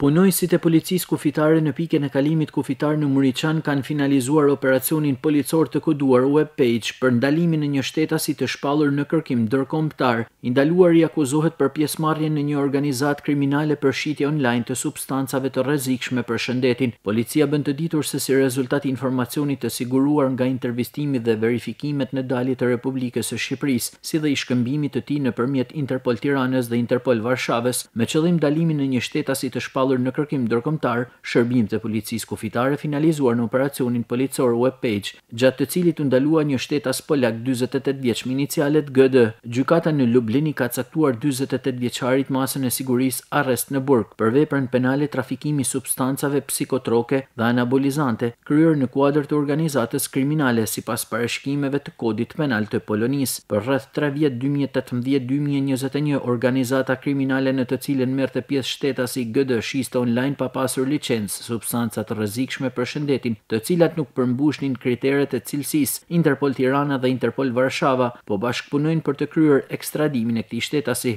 Punojësit e policisë kufitare në pikën e kalimit kufitar në Muriçan kanë finalizuar operacionin policor të koduar Web Page për ndalimin e një shtetasi të shpallur në kërkim ndërkombëtar. I ndaluar i akuzohet për pjesëmarrje në një organizat kriminale për shitje online të substancave të rrezikshme për shëndetin. Policia bën të ditur se si rezultat i informacionit të siguruar nga intervistimi dhe verifikimet në dalit të Republikës së Shqipërisë, si dhe i shkëmbimit të tij nëpërmjet Interpol Tiranës dhe Interpol Varshavës, me qëllim ndalimin e një shtetasi të shpallur shpallur në kërkim ndërkombëtar shërbim të policisë kufitare finalizuar në operacionin policor Web Page, gjatë të cilit u ndalua një shtetas polak 48 vjeç me inicialet GD. Gjykata në Lublin i ka caktuar 48 vjeçarit masën e sigurisë arrest në Burg për veprën penale trafikimi substancave psikotroke dhe anabolizante, kryer në kuadër të organizatës kriminale sipas parashikimeve të Kodit Penal të Polonisë për rreth 3 vjet 2018-2021 organizata kriminale në të cilën merrte pjesë shtetasi GDSH shoqërisë online pa pasur licencë, substanca të rrezikshme për shëndetin, të cilat nuk përmbushnin kriteret e cilësisë. Interpol Tirana dhe Interpol Varshava po bashkpunojnë për të kryer ekstradimin e këtij shtetasi.